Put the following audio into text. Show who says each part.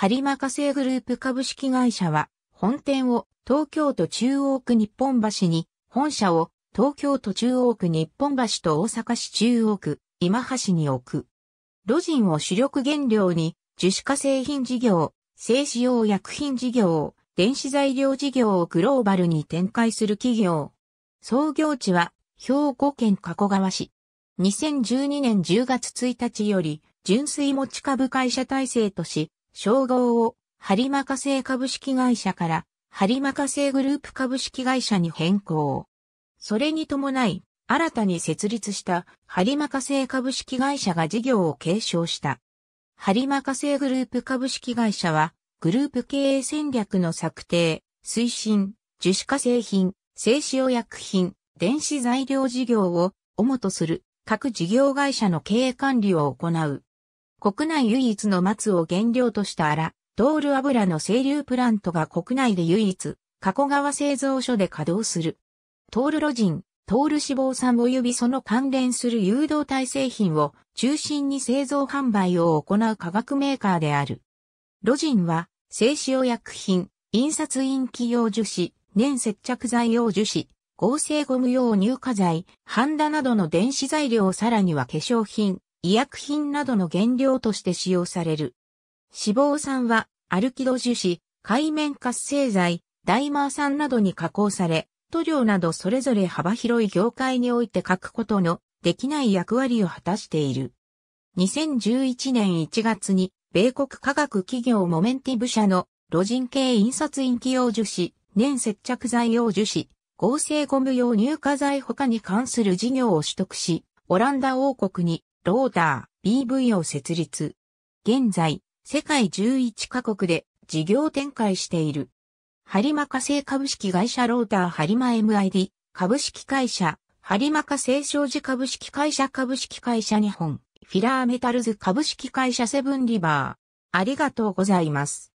Speaker 1: ハリマ化成グループ株式会社は、本店を東京都中央区日本橋に、本社を東京都中央区日本橋と大阪市中央区今橋に置く。ロジンを主力原料に、樹脂化製品事業、製紙用薬品事業、電子材料事業をグローバルに展開する企業。創業地は兵庫県加古川市。2012年10月1日より純粋持ち株会社体制とし、称号を、ハリマカ製株式会社から、ハリマカ製グループ株式会社に変更。それに伴い、新たに設立した、ハリマカ製株式会社が事業を継承した。ハリマカ製グループ株式会社は、グループ経営戦略の策定、推進、樹脂化製品、製用薬品、電子材料事業を主とする各事業会社の経営管理を行う。国内唯一の松を原料としたら、ドール油の清流プラントが国内で唯一、加古川製造所で稼働する。トールロジン、トール脂肪酸及びその関連する誘導体製品を中心に製造販売を行う化学メーカーである。ロジンは、製用薬品、印刷印記用樹脂、粘接着剤用樹脂、合成ゴム用乳化剤、ハンダなどの電子材料さらには化粧品、医薬品などの原料として使用される。脂肪酸はアルキド樹脂、海面活性剤、ダイマー酸などに加工され、塗料などそれぞれ幅広い業界において書くことのできない役割を果たしている。2011年1月に米国科学企業モメンティブ社の路人系印刷印記用樹脂、粘接着剤用樹脂、合成ゴム用乳化剤他に関する事業を取得し、オランダ王国にローダー BV を設立。現在、世界11カ国で事業展開している。ハリマカ製株式会社ローターハリマ MID 株式会社、ハリマカ製商事株式会社株式会社日本、フィラーメタルズ株式会社セブンリバー。ありがとうございます。